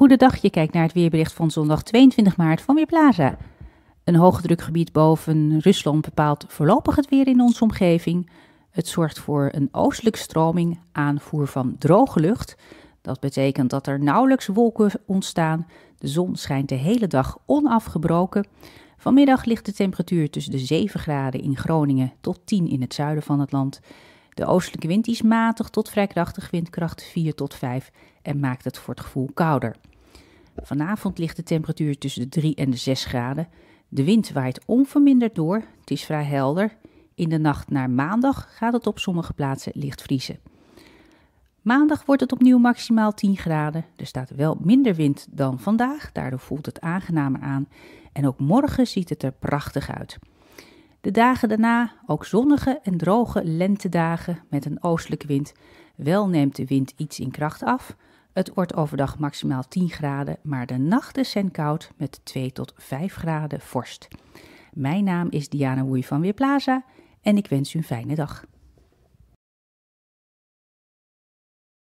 Goedendag, je kijkt naar het weerbericht van zondag 22 maart van Weerplaza. Een hoogdrukgebied boven Rusland bepaalt voorlopig het weer in onze omgeving. Het zorgt voor een oostelijke stroming, aanvoer van droge lucht. Dat betekent dat er nauwelijks wolken ontstaan. De zon schijnt de hele dag onafgebroken. Vanmiddag ligt de temperatuur tussen de 7 graden in Groningen tot 10 in het zuiden van het land. De oostelijke wind is matig tot vrij krachtig, windkracht 4 tot 5 en maakt het voor het gevoel kouder. Vanavond ligt de temperatuur tussen de 3 en de 6 graden. De wind waait onverminderd door, het is vrij helder. In de nacht naar maandag gaat het op sommige plaatsen licht vriezen. Maandag wordt het opnieuw maximaal 10 graden. Er staat wel minder wind dan vandaag, daardoor voelt het aangenamer aan. En ook morgen ziet het er prachtig uit. De dagen daarna ook zonnige en droge lentedagen met een oostelijke wind. Wel neemt de wind iets in kracht af. Het wordt overdag maximaal 10 graden, maar de nachten zijn koud met 2 tot 5 graden vorst. Mijn naam is Diana Woei van Weerplaza en ik wens u een fijne dag.